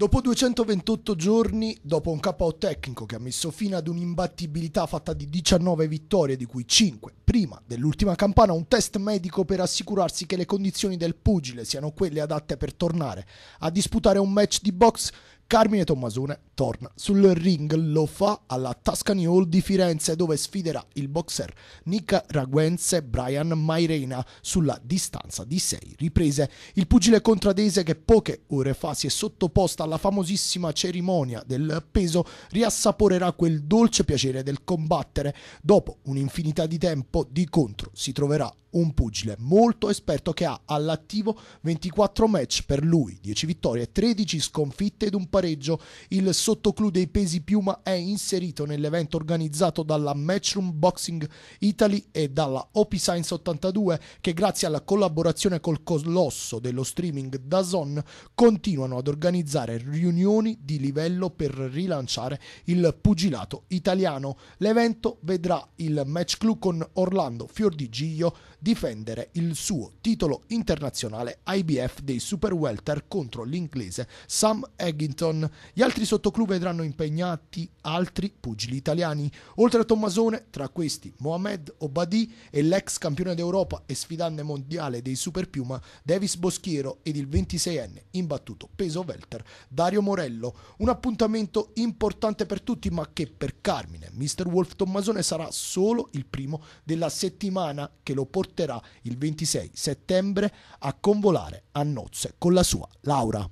Dopo 228 giorni, dopo un KO tecnico che ha messo fine ad un'imbattibilità fatta di 19 vittorie, di cui 5 prima dell'ultima campana, un test medico per assicurarsi che le condizioni del pugile siano quelle adatte per tornare a disputare un match di box, Carmine Tommasone torna sul ring, lo fa alla Tuscany Hall di Firenze dove sfiderà il boxer nicaraguense Brian Mairena sulla distanza di 6 riprese. Il pugile contradese che poche ore fa si è sottoposta alla famosissima cerimonia del peso riassaporerà quel dolce piacere del combattere. Dopo un'infinità di tempo di contro si troverà un pugile molto esperto che ha all'attivo 24 match per lui, 10 vittorie, 13 sconfitte ed un pareggio. Il suo sottoclù dei pesi piuma è inserito nell'evento organizzato dalla Matchroom Boxing Italy e dalla OP Science 82 che grazie alla collaborazione col colosso dello streaming Dazon continuano ad organizzare riunioni di livello per rilanciare il pugilato italiano. L'evento vedrà il match club con Orlando Fiordigiglio difendere il suo titolo internazionale IBF dei Super Welter contro l'inglese Sam Eggington. Gli altri sottoclub club vedranno impegnati altri pugili italiani. Oltre a Tommasone, tra questi Mohamed Obadi e l'ex campione d'Europa e sfidante mondiale dei Superpiuma, Davis Boschiero ed il 26enne imbattuto peso welter Dario Morello. Un appuntamento importante per tutti, ma che per Carmine, Mr. Wolf Tommasone sarà solo il primo della settimana che lo porterà il 26 settembre a convolare a nozze con la sua Laura.